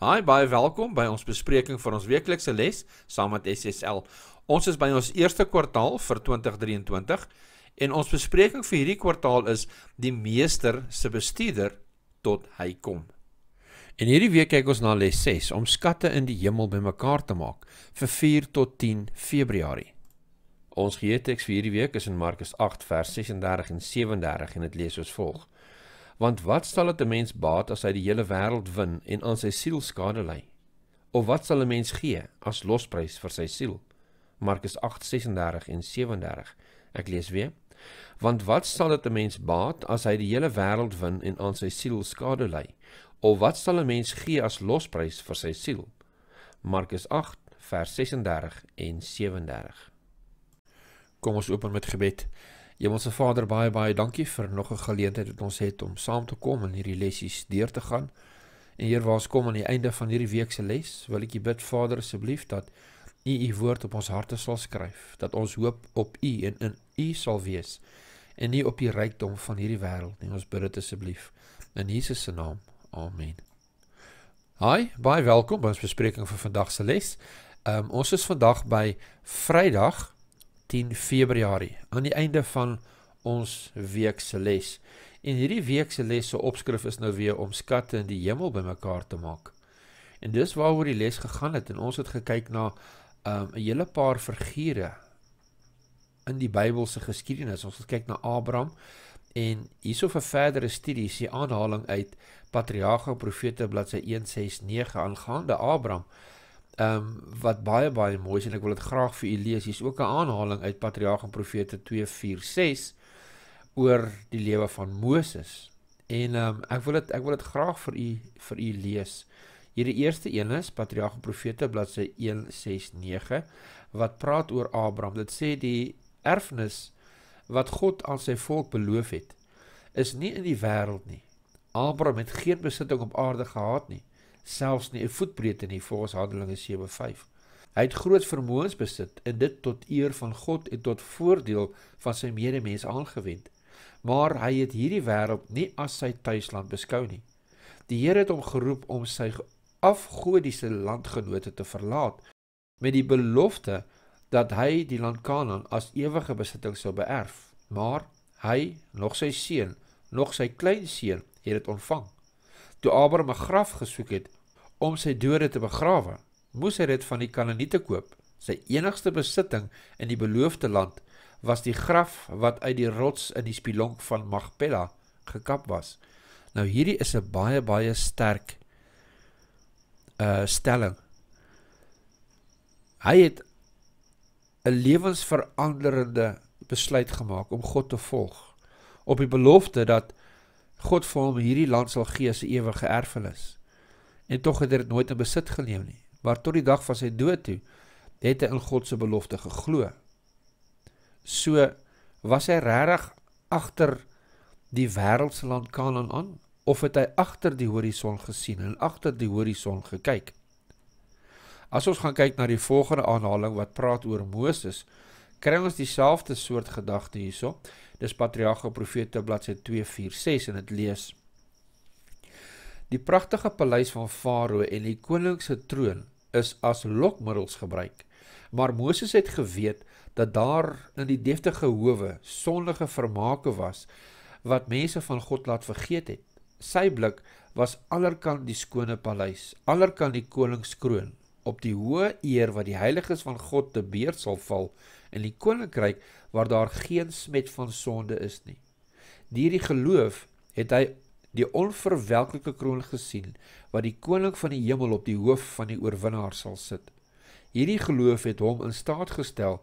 Hi, baie welkom by ons bespreking van ons weeklikse les saam met SSL. Ons is by ons eerste kwartaal vir 2023 en ons bespreking vir hierdie kwartaal is die meester se bestuurder tot hy kom. En hierdie week kyk ons na les 6 om skatte in die hemel bymekaar te maak vir 4 tot 10 Februarie. Ons geheue teks vir hierdie week is in Markus 8 vers 36 en 37 en dit lees soos volg: Want wat sal dit 'n mens baat as hy die hele wêreld wen en aan sy siel skade ly? Of wat sal 'n mens gee as losprys vir sy siel? Markus 8:36 en 37. Ek lees weer. Want wat sal dit 'n mens baat as hy die hele wêreld wen en aan sy siel skade ly? Of wat sal 'n mens gee as losprys vir sy siel? Markus 8 vers 36 en 37. Kom ons open met gebed. Hemelse Vader, baie baie dankie vir nog 'n geleentheid wat ons het om saam te kom en hierdie lessies deur te gaan. En Heer, waar ons kom aan die einde van hierdie week se les, wil ek U bid Vader asseblief dat U U woord op ons harte sal skryf, dat ons hoop op U en in U sal wees en nie op die rykdom van hierdie wêreld nie. Ons bid dit asseblief in Jesus se naam. Amen. Hi, baie welkom by ons bespreking vir vandag se les. Ehm um, ons is vandag by Vrydag 10 Februarie, aan die einde van ons week se les. En hierdie week se les se opskrif is nou weer om skatte in die hemel bymekaar te maak. En dis waaroor die les gegaan het en ons het gekyk na 'n um, hele paar figure in die Bybelse geskiedenis. Ons het gekyk na Abraham en hierso vir verdere studie is die aanhaling uit Patriarge Profete bladsy 169 aangaande Abraham um, wat baie baie mooi is en ek wil dit graag vir u lees. Hier's ook 'n aanhaling uit Patriarge en Profete 2:4:6 oor die lewe van Moses. En um, ek wil dit ek wil dit graag vir u vir u lees. Hierdie eerste een is Patriarge en Profete bladsy 1:6:9 wat praat oor Abraham. Dit sê die erfenis wat God aan sy volk beloof het is nie in die wêreld nie. Abraham het geen besitting op aarde gehad nie selfs nie 'n voetbreedte nie volgens Handelinge 7:5. Hy het groot vermoëns besit en dit tot eer van God en tot voordeel van sy medemens aangewend. Maar hy het hierdie wêreld nie as sy tuisland beskou nie. Die Here het hom geroep om sy afgodiese landgenote te verlaat met die belofte dat hy die land Kanaan as ewige besitting sou beerf. Maar hy, nog sy seun, nog sy kleinseun het dit ontvang. Toe Abraham 'n graf gesoek het om sy dode te begrawe, moes hy dit van die Kanaaniete koop. Sy enigste besitting in die beloofde land was die graf wat uit die rots in die spilonk van Magpella gekap was. Nou hierdie is 'n baie baie sterk uh stelling. Hy het 'n lewensveranderende besluit gemaak om God te volg op die belofte dat God vir hom hierdie land sal gee as 'n ewige erfenis. En tog het hy dit nooit in besit geneem nie. Maar tot die dag van sy dood toe het hy in God se belofte geglo. So was hy regtig agter die wêreldse land Kanaan aan of het hy agter die horison gesien en agter die horison gekyk? As ons gaan kyk na die volgende aanhaling wat praat oor Moses, kry ons dieselfde soort gedagte hierso. Dis Patriarge Profete bladsy 246 en dit lees: Die pragtige paleis van Farao en die koning se troon is as lokmiddels gebruik. Maar Moses het geweet dat daar in die deftige howe sondige vermaake was wat mense van God laat vergeet het. Sy blik was allerkant die skone paleis, allerkant die koningskroon op die hoë eer wat die heiliges van God te beurt sal val in die koninkryk waar daar geen smet van sonde is nie. Deur die geloof het hy die onverwelklike kroon gesien wat die koning van die hemel op die hoof van die oorwinnaar sal sit. Hierdie geloof het hom in staat gestel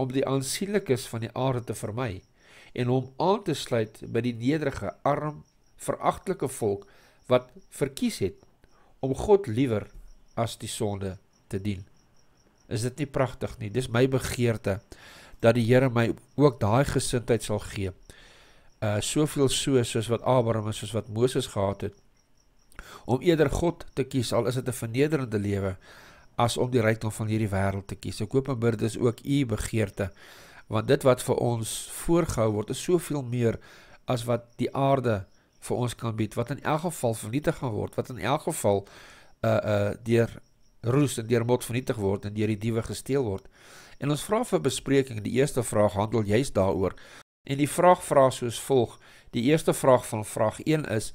om die aansienlikes van die aarde te vermy en hom aan te sluit by die nederige, arm, veragtelike volk wat verkies het om God liewer as die sonde te dien. Is dit nie prachtig nie? Dit is my begeerte dat die Heere my ook daai gesintheid sal gee. Uh, soveel so soos wat Abraham en soos wat Mooses gehad het, om eerder God te kies, al is het een vernederende lewe, as om die reikdom van hierdie wereld te kies. Ek hoop en bid, is ook jy begeerte, want dit wat vir ons voorgehou word, is soveel meer as wat die aarde vir ons kan bied, wat in elk geval vernietig gaan word, wat in elk geval vernietig uh uh deur roes en deur mot vernietig word en deur die diewe gesteel word. En ons vra vir bespreking, die eerste vraag handel juist daaroor. En die vraag vra soos volg. Die eerste vraag van vraag 1 is: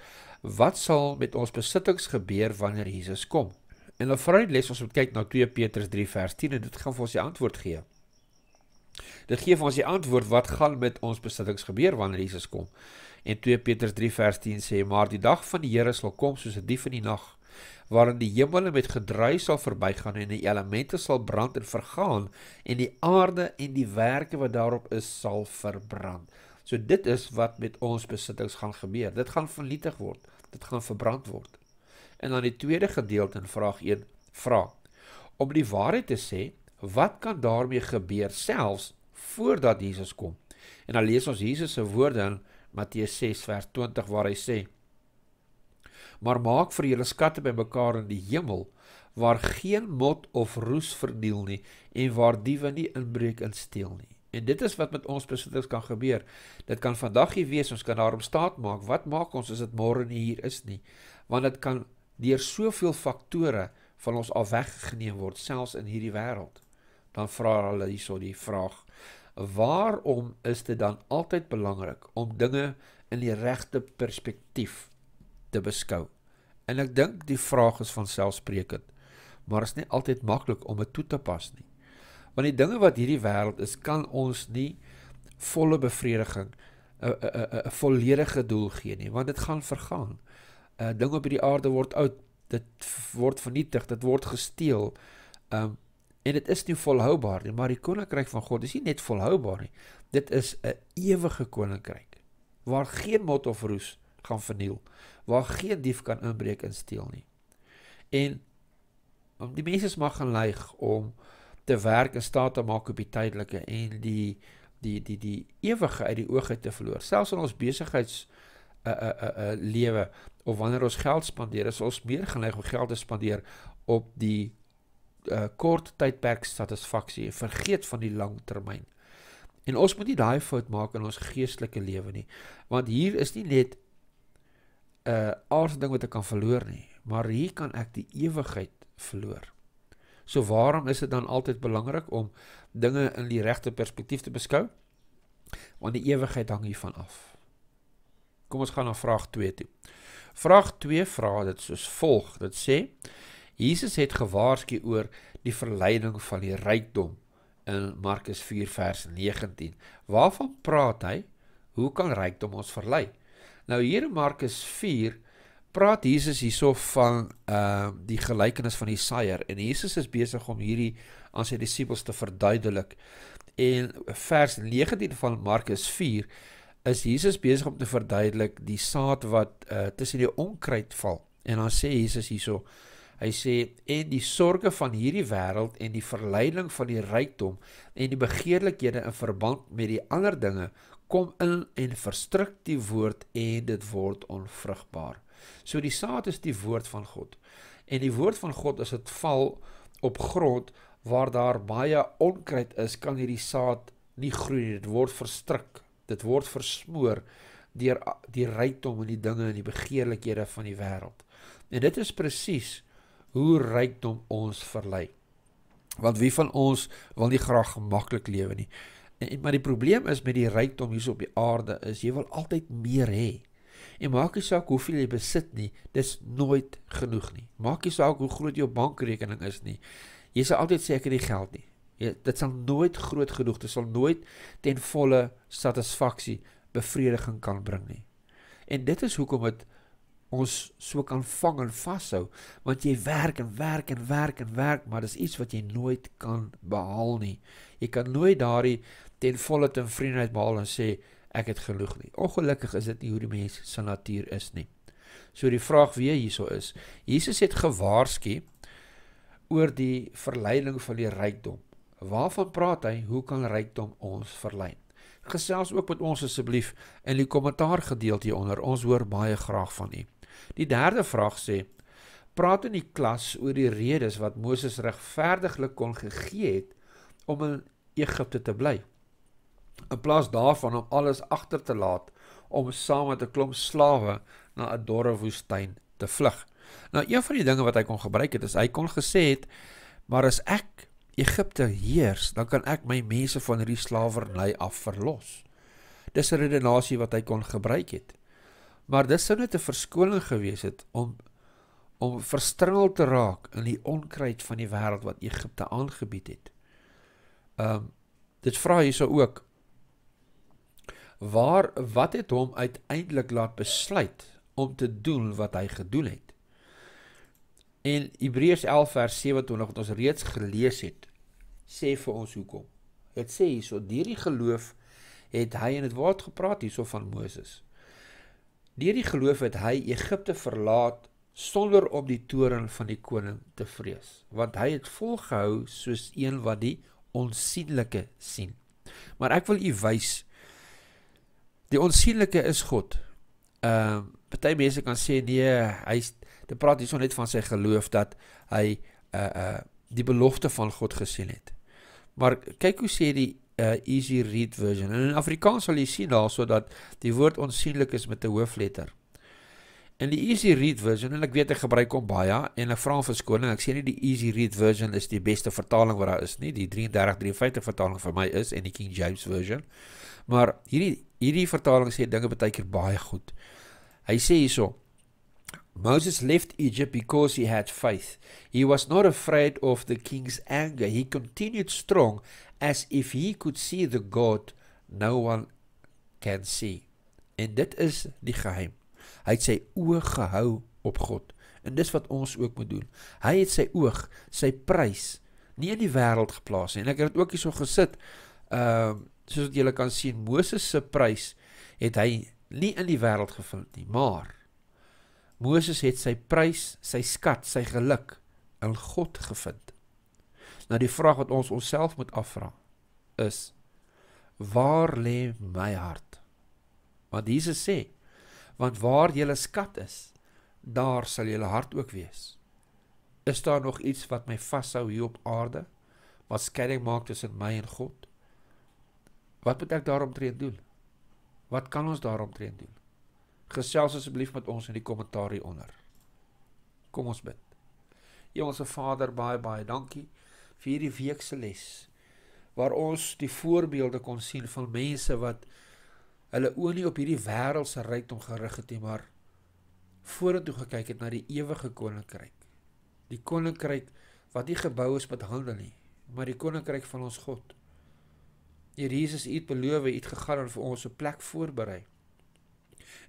Wat sal met ons besittings gebeur wanneer Jesus kom? En nou vra die les ons om kyk na 2 Petrus 3 vers 10 en dit gaan vir ons die antwoord gee. Dit gee vir ons die antwoord wat gaan met ons besittings gebeur wanneer Jesus kom. En 2 Petrus 3 vers 10 sê: Maar die dag van die Here sal kom soos 'n dief in die nag waarin die hemele met gedruis sal verbygaan en die elemente sal brand en vergaan en die aarde en die werke wat daarop is sal verbrand. So dit is wat met ons besittings gaan gebeur. Dit gaan vernietig word. Dit gaan verbrand word. En dan die tweede gedeelte in vraag 1 vra: Om die waarheid te sê, wat kan daarmee gebeur selfs voordat Jesus kom? En dan lees ons Jesus se woorde in Matteus 6 vers 20 waar hy sê: maar maak vir julle skatte bymekaar in die hemel waar geen mot of roes verdeel nie en waar diewe nie inbreek en steel nie. En dit is wat met ons besittings kan gebeur. Dit kan vandag hier wees, ons kan daarop staat maak. Wat maak ons as dit môre nie hier is nie? Want dit kan deur soveel faktore van ons af weggeneem word, selfs in hierdie wêreld. Dan vra hulle hierso die vraag: Waarom is dit dan altyd belangrik om dinge in die regte perspektief te beskou? En ek dink die vraag is van selfspreekend, maar is nie altyd maklik om dit toe te pas nie. Want die dinge wat hierdie wêreld is, kan ons nie volle bevrediging 'n eh, eh, eh, volledige doel gee nie, want dit gaan vergaan. 'n Ding op hierdie aarde word oud, dit word vernietig, dit word gesteel. Um en dit is nie volhoubaar nie, maar die koninkryk van God is nie net volhoubaar nie. Dit is 'n ewige koninkryk waar geen mot of roes nie gaan verniel waar geen dief kan inbreek en steel nie. En die mense is maar gaan lyg om te werk en staat te maak op die tydelike en die die die die ewige uit die oog uit te verloor. Selfs in ons besigheids uh eh, uh eh, uh, eh, uh lewe of wanneer ons geld spandeer, is ons meer geneig om geld te spandeer op die uh kort tydperk satisfaksie en vergeet van die langtermyn. En ons moet nie daai fout maak in ons geestelike lewe nie, want hier is nie net 'n aardse ding wat ek kan verloor nie, maar hier kan ek die ewigheid verloor. So waarom is dit dan altyd belangrik om dinge in die regte perspektief te beskou? Want die ewigheid hang hiervan af. Kom ons gaan na vraag 2 toe. Vraag 2 vra dit soos volg. Dit sê Jesus het gewaarsku oor die verleiding van die rykdom in Markus 4 vers 19. Waarvan praat hy? Hoe kan rykdom ons verlei? Nou hier in Markus 4 praat Jesus hierso van ehm uh, die gelykenis van die saaiër en Jesus is besig om hierdie aan sy disippels te verduidelik. En vers 19 van Markus 4 is Jesus besig om te verduidelik die saad wat uh, tussen die onkruid val. En dan sê Jesus hierso Hy sê en die sorges van hierdie wêreld en die verleiding van die rykdom en die begeerlikhede in verband met die ander dinge kom in en verstruk die woord en dit word onvrugbaar. So die saad is die woord van God. En die woord van God as dit val op grond waar daar baie onkruid is, kan hierdie saad nie groei nie. Dit word verstruk. Dit word versmoor deur die rykdom en die dinge en die begeerlikhede van die wêreld. En dit is presies hoe rykdom ons verlei. Want wie van ons wil nie graag gemaklik lewe nie? En maar die probleem is met die rykdom hier op die aarde is jy wil altyd meer hê. En maak nie saak hoeveel jy besit nie, dis nooit genoeg nie. Maak nie saak hoe groot jou bankrekening is nie. Jy sal altyd sê ek het nie geld nie. Jy, dit sal nooit groot genoeg, dit sal nooit ten volle satisfaksie, bevrediging kan bring nie. En dit is hoekom dit ons so kan vang en vashou want jy werk en werk en werk en werk maar dis iets wat jy nooit kan behaal nie jy kan nooit daardie ten volle ten vriendheid behaal en sê ek het genoeg nie ongelukkig is dit nie hoe die mens se natuur is nie so die vraag weer hierso is Jesus het gewaarsku oor die verleiding van die rykdom waarvan praat hy hoe kan rykdom ons verlei gesels ook met ons asseblief in die kommentaar gedeelte onder ons hoor baie graag van u Die derde vraag sê: Praat in die klas oor die redes wat Moses regverdiglik kon gegee het om in Egipte te bly. In plaas daarvan om alles agter te laat om saam met 'n klomp slawe na 'n dorre woestyn te vlug. Nou een van die dinge wat hy kon gebruik het is hy kon gesê het: "Maar as ek Egipte heers, dan kan ek my mense van hierdie slawerny af verlos." Dis 'n redenasie wat hy kon gebruik het maar dis sou net 'n verskoning gewees het om om verstrengel te raak in die onkruid van die wêreld wat Egipte aangebied het. Ehm um, dit vra hierso ook waar wat het hom uiteindelik laat besluit om te doen wat hy gedoen het? En Hebreërs 11 vers 27 wat ons reeds gelees het, sê vir ons hoekom. Dit sê hierso deur die geloof het hy in dit woord gepraat hierso van Moses. Deur die geloof het hy Egipte verlaat sonder om die toren van die koning te vrees, want hy het volgehou soos een wat die onsigbare sien. Maar ek wil u wys die onsigbare is God. Ehm uh, party mense kan sê nee, hy te praat hierson net van sy geloof dat hy uh uh die belofte van God gesien het. Maar kyk hoe sê die uh, easy read version. En in Afrikaans sal jy sien daar so dat die woord onsienlik is met 'n hoofletter. In die easy read version, en ek weet ek gebruik hom baie en ek vra verskoning, ek sê nie die easy read version is die beste vertaling wat daar is nie. Die 3353 vertaling vir my is en die King James version. Maar hierdie hierdie vertaling sê dinge baie keer baie goed. Hy sê hierso Moses left Egypt because he had faith. He was not afraid of the king's anger. He continued strong as if he could see the God no one can see. En dit is die geheim. Hy het sy oë gehou op God. En dis wat ons ook moet doen. Hy het sy oog, sy prys nie in die wêreld geplaas nie. En ek het dit ook hierso gesit. Ehm uh, soos wat julle kan sien, Moses se prys het hy nie in die wêreld gevind nie, maar Moses het sy prys, sy skat, sy geluk in God gevind na nou, die vraag wat ons onsself moet afvra is waar lê my hart? Want Jesus sê, want waar jou skat is, daar sal jou hart ook wees. Is daar nog iets wat my vashou hier op aarde? Wat skeiding maak tussen my en God? Wat moet ek daaromtrent doen? Wat kan ons daaromtrent doen? Gesels asseblief met ons in die kommentaar hieronder. Kom ons bid. Hemelse Vader, baie baie dankie vir hierdie week se les waar ons die voorbeelde kon sien van mense wat hulle oë nie op hierdie wêreldse rykdom gerig het nie maar vorentoe gekyk het na die ewige koninkryk die koninkryk wat nie gebou is met hande nie maar die koninkryk van ons God Hier Jesus u het beloof u het gegaan en vir ons 'n plek voorberei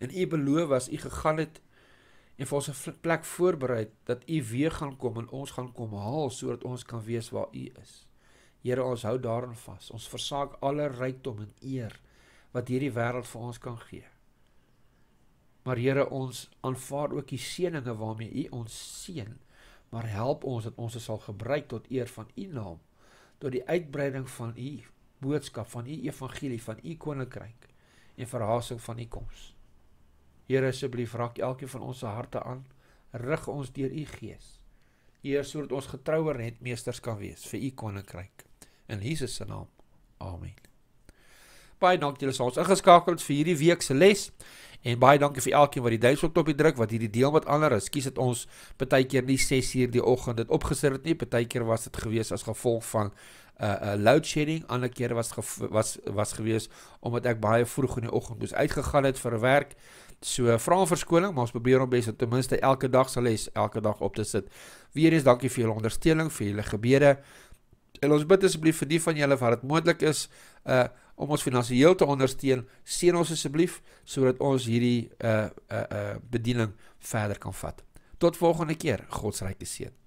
en u beloof was u gegaan het en vir ons 'n plek voorberei dat u weer gaan kom en ons gaan kom haal sodat ons kan wees waar u is. Here, ons hou daarin vas. Ons versaak alle rykdom en eer wat hierdie wêreld vir ons kan gee. Maar Here, ons aanvaar ook die seëninge waarmee u ons seën, maar help ons dat ons dit sal gebruik tot eer van u naam, tot die uitbreiding van u boodskap van u evangelie van u koninkryk en verhasing van u koms. Here asseblief raak elkeen van ons se harte aan. Rig ons deur u gees. Heer sodat ons getroue redmeesters kan wees vir u koninkryk. In Jesus se naam. Amen. Baie dankie julle sou ons ingeskakel het vir hierdie week se les en baie dankie vir elkeen wat die duimpie op die druk wat hierdie deel met ander. Ekskuus dat ons baie keer nie 6 uur die oggend dit opgesit het nie. Baie keer was dit gewees as gevolg van 'n uh, 'n uh, load shedding. Ander kere was was was gewees omdat ek baie vroeg in die oggend moes uitgegaan het vir werk. So eh, vra verskoning, maar ons probeer om besit ten minste elke dag sal les, elke dag op te sit. Weereens dankie vir julle ondersteuning, vir julle gebede. En ons bid asseblief vir die van julle wat dit moontlik is uh om ons finansiëel te ondersteun, seën ons asseblief sodat ons hierdie uh uh uh bediening verder kan vat. Tot volgende keer, God se ryke seën.